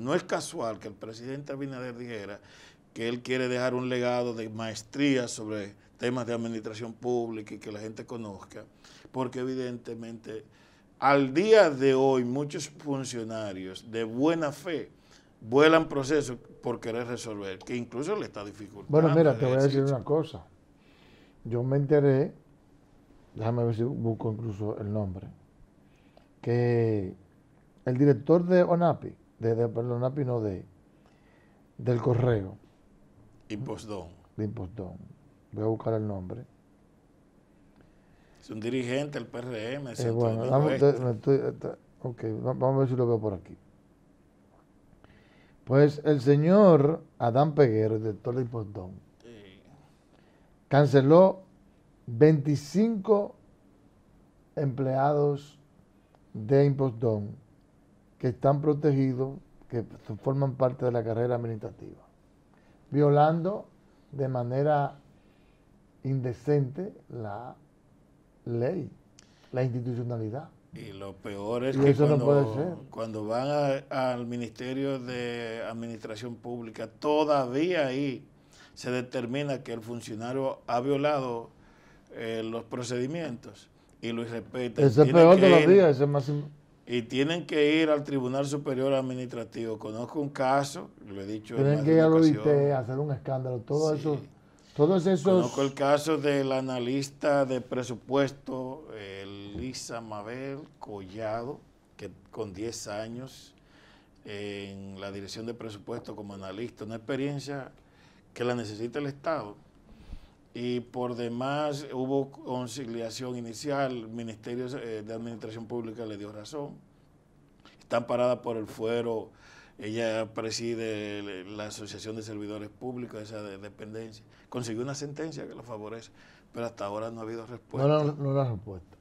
No es casual que el presidente Abinader dijera que él quiere dejar un legado de maestría sobre temas de administración pública y que la gente conozca, porque evidentemente al día de hoy muchos funcionarios de buena fe vuelan procesos por querer resolver, que incluso le está dificultando. Bueno, mira, te voy a decir una cosa. Yo me enteré, déjame ver si busco incluso el nombre, que el director de ONAPI, de, de de, del correo. Impostón. De Impostón. Voy a buscar el nombre. Es un dirigente del PRM. Eh, bueno, vamos, vamos a ver si lo veo por aquí. Pues el señor Adán Peguero, director de Impostón, canceló 25 empleados de Impostón que están protegidos, que forman parte de la carrera administrativa, violando de manera indecente la ley, la institucionalidad. Y lo peor es que cuando, van al Ministerio de Administración Pública, todavía ahí se determina que el funcionario ha violado eh, los procedimientos y lo irrespeta. Ese es peor de los días, ese es más y tienen que ir al Tribunal Superior Administrativo. Conozco un caso, lo he dicho. Tienen que ir e a hacer un escándalo, todo eso. Todos esos... Conozco el caso del analista de presupuesto, Elisa Mabel Collado, que con 10 años en la dirección de presupuesto como analista, una experiencia que la necesita el Estado y por demás hubo conciliación inicial, el Ministerio eh, de Administración Pública le dio razón. Está amparada por el fuero, ella preside la Asociación de Servidores Públicos, esa dependencia. Consiguió una sentencia que lo favorece, pero hasta ahora no ha habido respuesta. No, no, no, la respuesta.